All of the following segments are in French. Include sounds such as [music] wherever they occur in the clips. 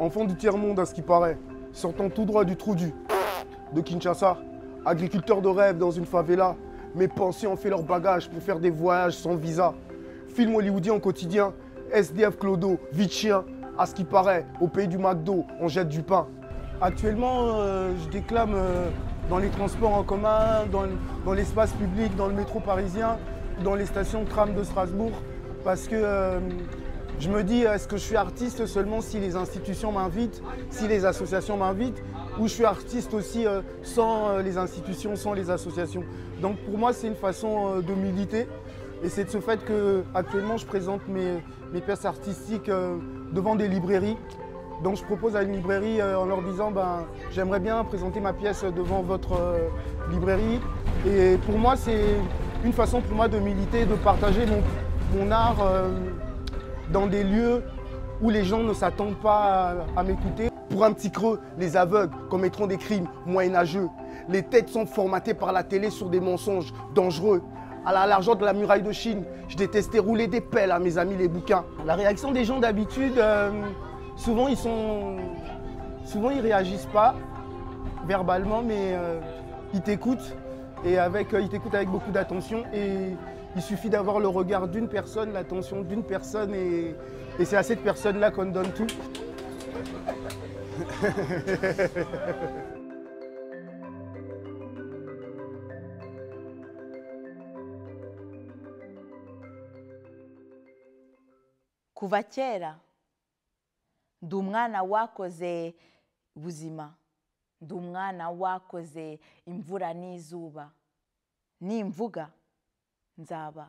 Enfant du tiers-monde à ce qui paraît, sortant tout droit du trou du de Kinshasa, agriculteur de rêve dans une favela, mes pensées ont fait leur bagage pour faire des voyages sans visa. Film hollywoodien quotidien, SDF Clodo, chien, à ce qui paraît, au pays du McDo, on jette du pain. Actuellement, euh, je déclame euh, dans les transports en commun, dans, l'espace public, dans le métro parisien, dans les stations de tram de Strasbourg, parce que euh, je me dis, est-ce que je suis artiste seulement si les institutions m'invitent, si les associations m'invitent, ou je suis artiste aussi euh, sans euh, les institutions, sans les associations. Donc pour moi, c'est une façon euh, de militer. Et c'est de ce fait que actuellement, je présente mes, pièces artistiques devant des librairies. Donc je propose à une librairie en leur disant, ben, j'aimerais bien présenter ma pièce devant votre librairie. Et pour moi, c'est une façon pour moi de militer, de partager mon art dans des lieux où les gens ne s'attendent pas à, m'écouter. Pour un petit creux, les aveugles commettront des crimes moyenâgeux. Les têtes sont formatées par la télé sur des mensonges dangereux. À la largeur de la muraille de Chine, je détestais rouler des pelles à mes amis les bouquins. La réaction des gens d'habitude, euh, souvent ils sont. Souvent ils réagissent pas verbalement, mais euh, ils t'écoutent et avec, euh, ils t'écoutent avec beaucoup d'attention et il suffit d'avoir le regard d'une personne, l'attention d'une personne, et, c'est à cette personne-là qu'on donne tout. [laughs] Kuvachera, kera na wakoze buzima. Dumana na wakoze imvura n'izuba imvuga. Nzaba.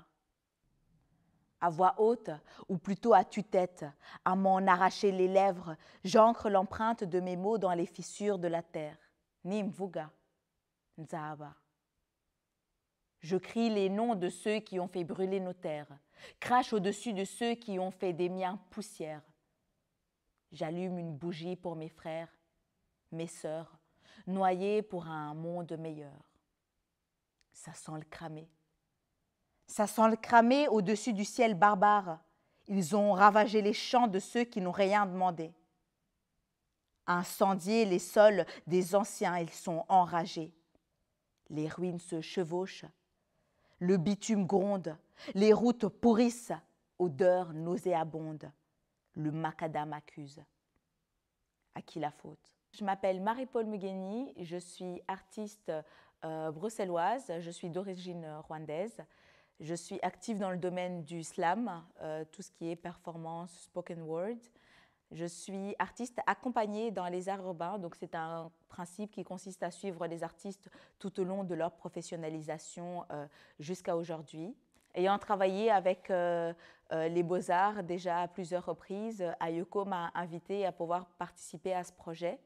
À voix haute, ou plutôt à tue-tête, à m'en arracher les lèvres, j'ancre l'empreinte de mes mots dans les fissures de la terre. Nimvuga. Nzaba. Je crie les noms de ceux qui ont fait brûler nos terres, crache au-dessus de ceux qui ont fait des miens poussière. J'allume une bougie pour mes frères, mes sœurs, noyés pour un monde meilleur. Ça sent le cramer. Ça sent le cramer au-dessus du ciel barbare. Ils ont ravagé les champs de ceux qui n'ont rien demandé. Incendiés les sols des anciens, ils sont enragés. Les ruines se chevauchent, le bitume gronde, les routes pourrissent, Odeurs nauséabondes. Le macadam accuse. À qui la faute Je m'appelle Marie-Paul Mugeni. je suis artiste euh, bruxelloise, je suis d'origine rwandaise. Je suis active dans le domaine du slam, euh, tout ce qui est performance, spoken word. Je suis artiste accompagnée dans les arts urbains, donc c'est un principe qui consiste à suivre les artistes tout au long de leur professionnalisation euh, jusqu'à aujourd'hui. Ayant travaillé avec euh, les beaux-arts déjà à plusieurs reprises, Ayoko m'a invitée à pouvoir participer à ce projet.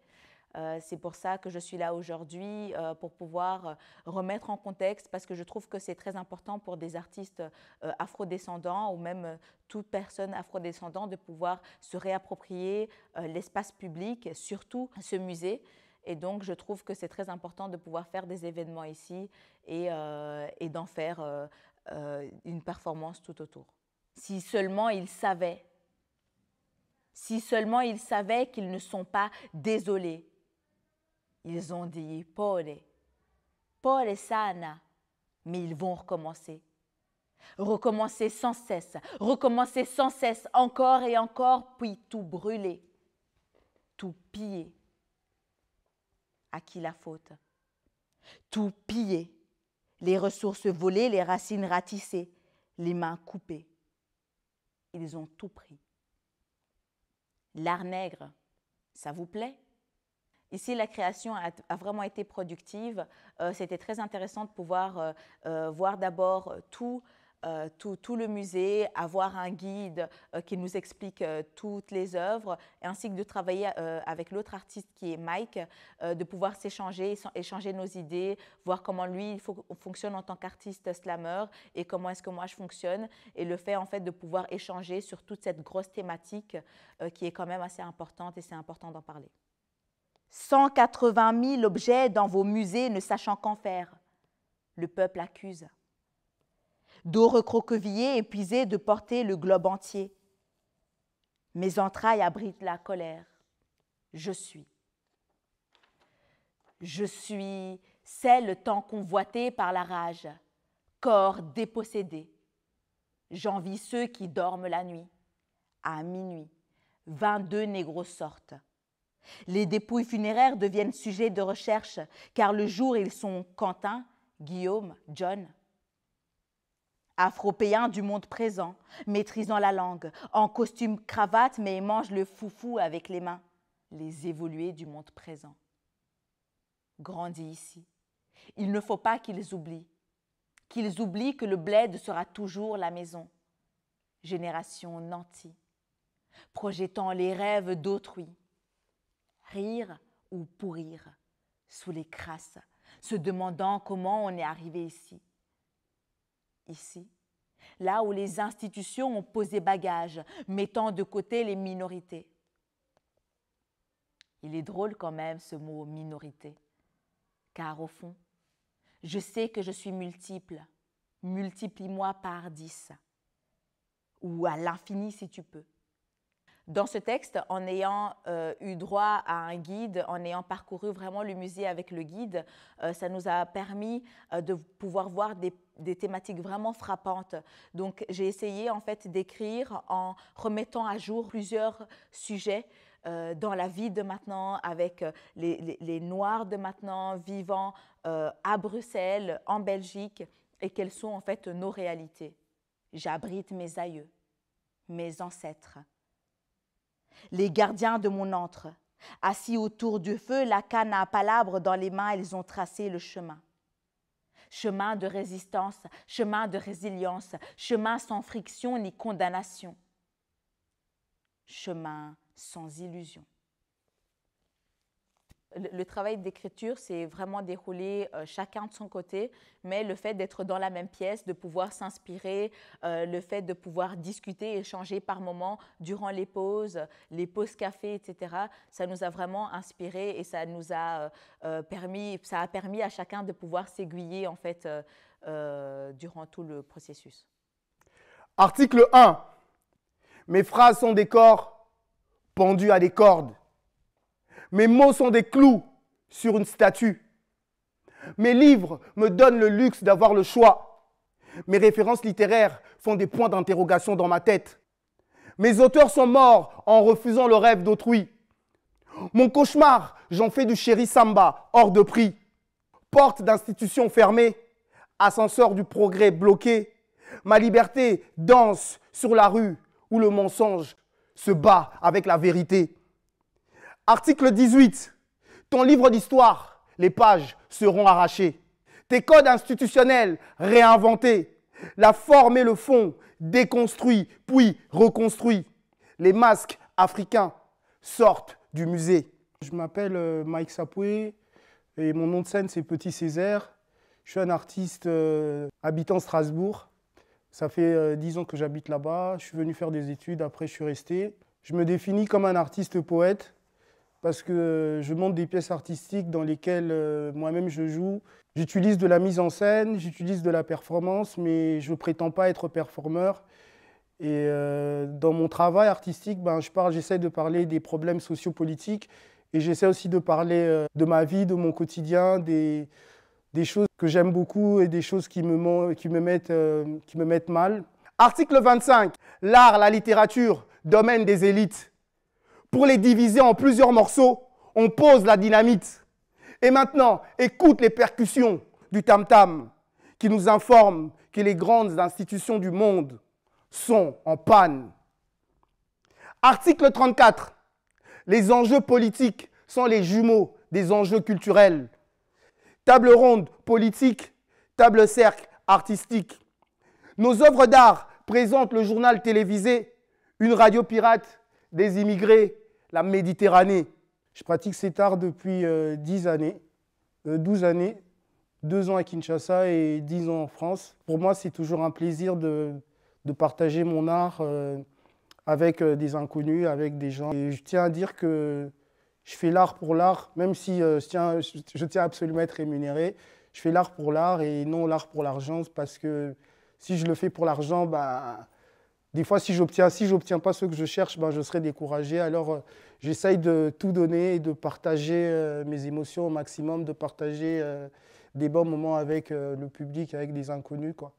Euh, c'est pour ça que je suis là aujourd'hui, euh, pour pouvoir euh, remettre en contexte, parce que je trouve que c'est très important pour des artistes afrodescendants ou même toute personne afrodescendante de pouvoir se réapproprier l'espace public, surtout ce musée. Et donc, je trouve que c'est très important de pouvoir faire des événements ici et, d'en faire une performance tout autour. Si seulement ils savaient, si seulement ils savaient qu'ils ne sont pas désolés, ils ont dit Paul et sana, mais ils vont recommencer. Recommencer sans cesse, recommencer sans cesse, encore et encore, puis tout brûler, tout piller. À qui la faute Tout piller, les ressources volées, les racines ratissées, les mains coupées. Ils ont tout pris. L'art nègre, ça vous plaît Ici, la création a, vraiment été productive. Euh, c'était très intéressant de pouvoir euh, euh, voir d'abord tout, le musée, avoir un guide qui nous explique toutes les œuvres, ainsi que de travailler avec l'autre artiste qui est Mike, de pouvoir s'échanger, échanger nos idées, voir comment lui fonctionne en tant qu'artiste slammer et comment est-ce que moi je fonctionne, et le fait en fait de pouvoir échanger sur toute cette grosse thématique qui est quand même assez importante et c'est important d'en parler. 180 000 objets dans vos musées ne sachant qu'en faire. Le peuple accuse. Dos recroquevillé, épuisé de porter le globe entier. Mes entrailles abritent la colère. Je suis. Je suis celle tant convoitée par la rage, corps dépossédé. J'envie ceux qui dorment la nuit. À minuit, 22 négros sortent. Les dépouilles funéraires deviennent sujets de recherche, car le jour, ils sont Quentin, Guillaume, John. Afropéens du monde présent, maîtrisant la langue, en costume cravate, mais mangent le foufou avec les mains, les évolués du monde présent. Grandis ici. Il ne faut pas qu'ils oublient, qu'ils oublient que le bled sera toujours la maison. Génération nantie, projetant les rêves d'autrui rire ou pourrir, sous les crasses, se demandant comment on est arrivé ici. Ici, là où les institutions ont posé bagages, mettant de côté les minorités. Il est drôle quand même ce mot minorité, car au fond, je sais que je suis multiple, multiplie-moi par dix, ou à l'infini si tu peux dans ce texte, en ayant euh, eu droit à un guide, en ayant parcouru vraiment le musée avec le guide, euh, ça nous a permis euh, de pouvoir voir des, thématiques vraiment frappantes. Donc j'ai essayé en fait d'écrire en remettant à jour plusieurs sujets dans la vie de maintenant, avec les Noirs de maintenant vivant à Bruxelles, en Belgique, et quelles sont en fait nos réalités. J'abrite mes aïeux, mes ancêtres les gardiens de mon antre. Assis autour du feu, la canne à palabre dans les mains, ils ont tracé le chemin. Chemin de résistance, chemin de résilience, chemin sans friction ni condamnation. Chemin sans illusion le, travail d'écriture s'est vraiment déroulé euh, chacun de son côté, mais le fait d'être dans la même pièce, de pouvoir s'inspirer, euh, le fait de pouvoir discuter, échanger par moments durant les pauses, les pauses café, etc., ça nous a vraiment inspiré et ça nous a euh, permis, ça a permis à chacun de pouvoir s'aiguiller en fait durant tout le processus. Article 1. Mes phrases sont des corps pendus à des cordes. Mes mots sont des clous sur une statue. Mes livres me donnent le luxe d'avoir le choix. Mes références littéraires font des points d'interrogation dans ma tête. Mes auteurs sont morts en refusant le rêve d'autrui. Mon cauchemar, j'en fais du chéri samba, hors de prix. Porte d'institution fermée, ascenseur du progrès bloqué. Ma liberté danse sur la rue où le mensonge se bat avec la vérité. Article 18. Ton livre d'histoire, les pages seront arrachées. Tes codes institutionnels réinventés. La forme et le fond déconstruits puis reconstruits. Les masques africains sortent du musée. Je m'appelle euh, Mike Sapoué et mon nom de scène c'est Petit Césaire. Je suis un artiste euh, habitant Strasbourg. Ça fait 10 euh, ans que j'habite là-bas. Je suis venu faire des études, après je suis resté. Je me définis comme un artiste poète parce que je monte des pièces artistiques dans lesquelles euh, moi-même je joue. J'utilise de la mise en scène, j'utilise de la performance, mais je ne prétends pas être performeur. Et euh, dans mon travail artistique, ben, je parle, j'essaie de parler des problèmes sociopolitiques et j'essaie aussi de parler euh, de ma vie, de mon quotidien, des, des choses que j'aime beaucoup et des choses qui me, qui me, mettent, qui me mettent mal. Article 25. L'art, la littérature, domaine des élites pour les diviser en plusieurs morceaux, on pose la dynamite. Et maintenant, écoute les percussions du tam-tam qui nous informent que les grandes institutions du monde sont en panne. Article 34. Les enjeux politiques sont les jumeaux des enjeux culturels. Table ronde politique, table cercle artistique. Nos œuvres d'art présentent le journal télévisé, une radio pirate, des immigrés, la Méditerranée. Je pratique cet art depuis 10 euh, années, 12 euh, années, 2 ans à Kinshasa et 10 ans en France. Pour moi, c'est toujours un plaisir de, partager mon art euh, avec des inconnus, avec des gens. Et je tiens à dire que je fais l'art pour l'art, même si je, tiens, tiens absolument à être rémunéré. Je fais l'art pour l'art et non l'art pour l'argent parce que si je le fais pour l'argent, bah, des fois, si j'obtiens, si j'obtiens pas ce que je cherche, ben, je serai découragé. Alors, euh, j'essaye de tout donner et de partager euh, mes émotions au maximum, de partager euh, des bons moments avec le public, avec des inconnus, quoi.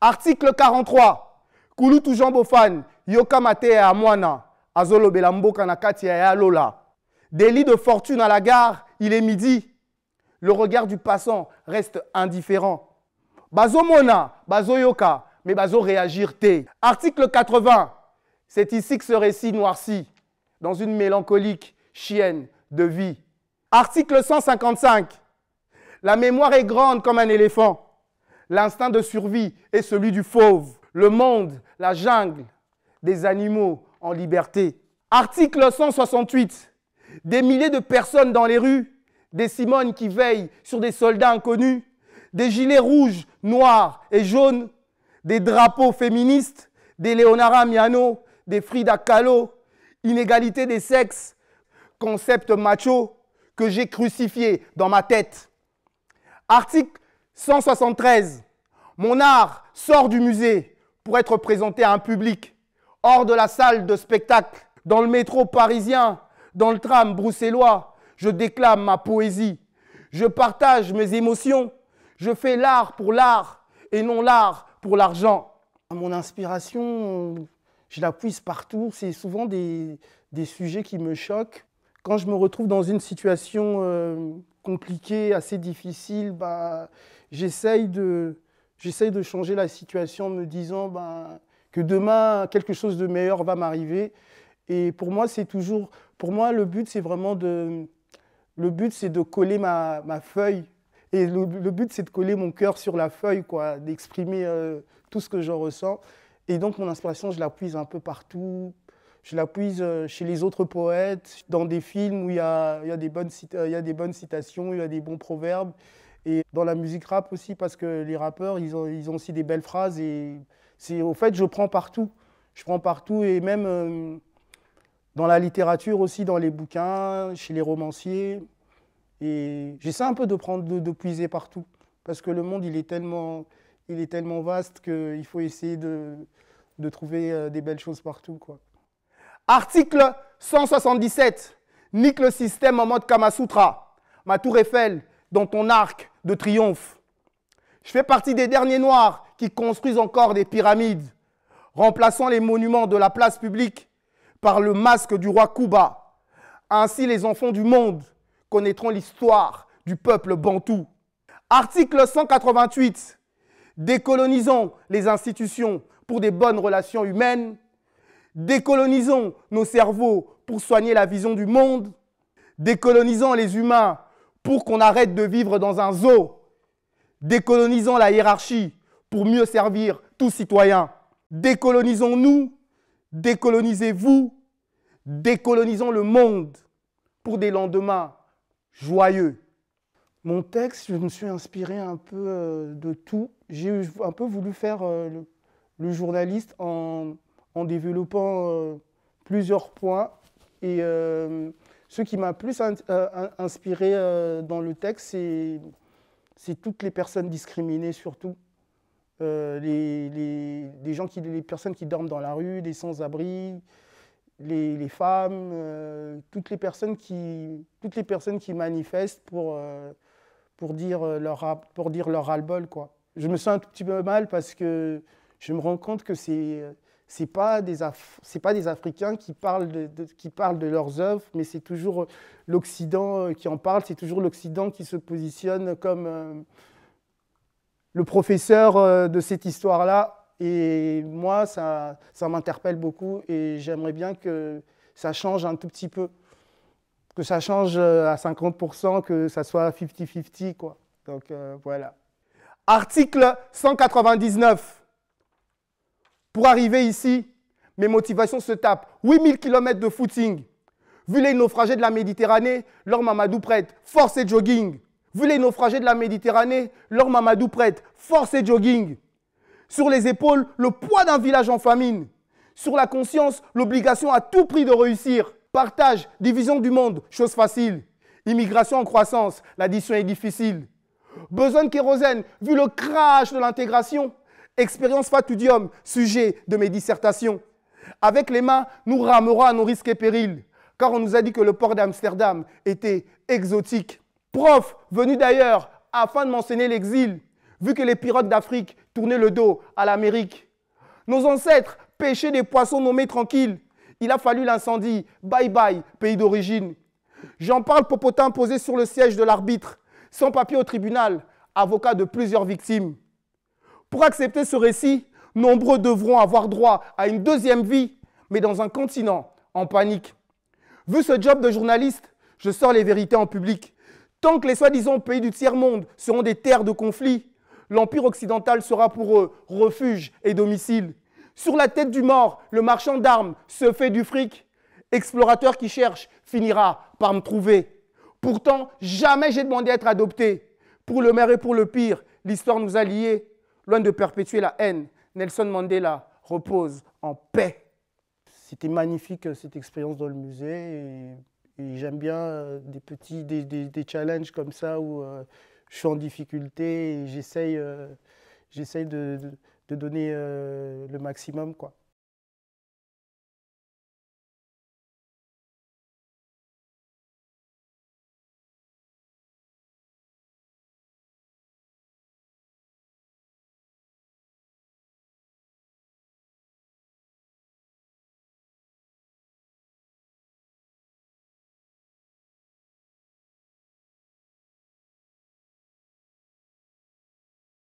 Article 43. kulu toujours bofan Yoka Mate Azolo azolobela mboka délit de fortune à la gare il est midi le regard du passant reste indifférent bazomona Yoka, mais bazo réagir Article 80. C'est ici que ce récit noircit dans une mélancolique chienne de vie. Article 155. La mémoire est grande comme un éléphant. L'instinct de survie est celui du fauve. Le monde, la jungle, des animaux en liberté. Article 168. Des milliers de personnes dans les rues, des simones qui veillent sur des soldats inconnus, des gilets rouges, noirs et jaunes des drapeaux féministes, des Leonora Miano, des Frida Kahlo, inégalité des sexes, concept macho que j'ai crucifié dans ma tête. Article 173. Mon art sort du musée pour être présenté à un public, hors de la salle de spectacle, dans le métro parisien, dans le tram bruxellois. Je déclame ma poésie. Je partage mes émotions. Je fais l'art pour l'art et non l'art pour l'argent. Mon inspiration, je la puise partout. C'est souvent des, des, sujets qui me choquent. Quand je me retrouve dans une situation euh, compliquée, assez difficile, bah, j'essaye de, de changer la situation en me disant bah, que demain, quelque chose de meilleur va m'arriver. Et pour moi, c'est toujours. Pour moi, le but, c'est vraiment de. Le but, c'est de coller ma, ma feuille et le, but, c'est de coller mon cœur sur la feuille, quoi, d'exprimer euh, tout ce que je ressens. Et donc, mon inspiration, je la puise un peu partout. Je la puise euh, chez les autres poètes, dans des films où il y a, des, bonnes il y a des bonnes citations, il y a des bons proverbes. Et dans la musique rap aussi, parce que les rappeurs, ils ont, aussi des belles phrases. Et c'est au fait, je prends partout. Je prends partout et même euh, dans la littérature aussi, dans les bouquins, chez les romanciers. Et j'essaie un peu de prendre, de, puiser partout, parce que le monde, il est tellement, il est tellement vaste qu'il faut essayer de, trouver euh, des belles choses partout. Quoi. Article 177. Nique le système en mode Kamasutra. Ma tour Eiffel dans ton arc de triomphe. Je fais partie des derniers noirs qui construisent encore des pyramides, remplaçant les monuments de la place publique par le masque du roi Kuba. Ainsi, les enfants du monde connaîtront l'histoire du peuple bantou. Article 188. Décolonisons les institutions pour des bonnes relations humaines. Décolonisons nos cerveaux pour soigner la vision du monde. Décolonisons les humains pour qu'on arrête de vivre dans un zoo. Décolonisons la hiérarchie pour mieux servir tous citoyens. Décolonisons-nous, décolonisez-vous, décolonisons le monde pour des lendemains joyeux. Mon texte, je me suis inspiré un peu euh, de tout. J'ai un peu voulu faire euh, le, journaliste en, développant euh, plusieurs points. Et ce qui m'a plus inspiré dans le texte, c'est toutes les personnes discriminées surtout. Les, les personnes qui dorment dans la rue, les sans-abri, les, femmes, euh, toutes, les personnes qui, toutes les personnes qui manifestent pour, euh, euh, pour, dire leur, pour dire leur ras le Je me sens un tout petit peu mal parce que je me rends compte que c'est c'est pas des pas des Africains qui parlent de, qui parlent de leurs œuvres, mais c'est toujours l'Occident qui en parle. C'est toujours l'Occident qui se positionne comme le professeur de cette histoire-là et moi, ça, m'interpelle beaucoup et j'aimerais bien que ça change un tout petit peu. Que ça change euh, à 50%, que ça soit 50-50, quoi. Donc euh, voilà. Article 199. Pour arriver ici, mes motivations se tapent. 8000 km de footing. Vu les naufragés de la Méditerranée, leur Mamadou prête, force et jogging. Vu les naufragés de la Méditerranée, leur Mamadou prête, force et jogging sur les épaules le poids d'un village en famine, sur la conscience l'obligation à tout prix de réussir, partage, division du monde, chose facile, immigration en croissance, l'addition est difficile, besoin de kérosène, vu le crash de l'intégration, expérience fatudium, sujet de mes dissertations. Avec les mains, nous ramerons à nos risques et périls, car on nous a dit que le port d'Amsterdam était exotique. Prof, venu d'ailleurs, afin de mentionner l'exil, vu que les pirates d'Afrique tourner le dos à l'Amérique. Nos ancêtres pêchaient des poissons nommés tranquilles. Il a fallu l'incendie. Bye bye, pays d'origine. J'en parle popotin posé sur le siège de l'arbitre, sans papier au tribunal, avocat de plusieurs victimes. Pour accepter ce récit, nombreux devront avoir droit à une deuxième vie, mais dans un continent en panique. Vu ce job de journaliste, je sors les vérités en public. Tant que les soi-disant pays du tiers-monde seront des terres de conflit, l'Empire occidental sera pour eux refuge et domicile. Sur la tête du mort, le marchand d'armes se fait du fric. Explorateur qui cherche finira par me trouver. Pourtant, jamais j'ai demandé à être adopté. Pour le meilleur et pour le pire, l'histoire nous a liés. Loin de perpétuer la haine, Nelson Mandela repose en paix. C'était magnifique euh, cette expérience dans le musée. Et, j'aime bien euh, des petits des, challenges comme ça où. Euh, je suis en difficulté et j'essaye euh, de, de, donner euh, le maximum. Quoi.